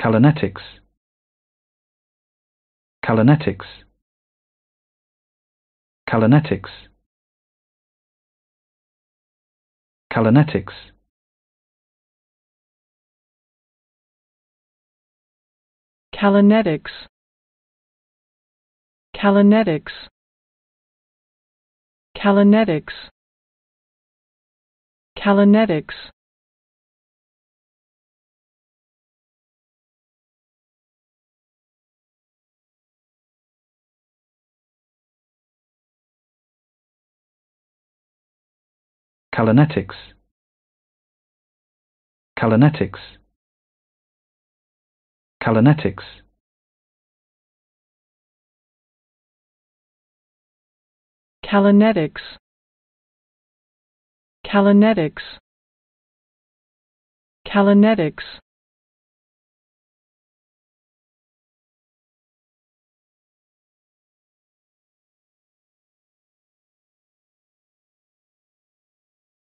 Callinetics Callinetics Callinetics Callinetics Callinetics Callinetics Callinetics Callinetics Kalanetics Kalanetics Kalanetics Kalanetics Kalanetics Kalanetics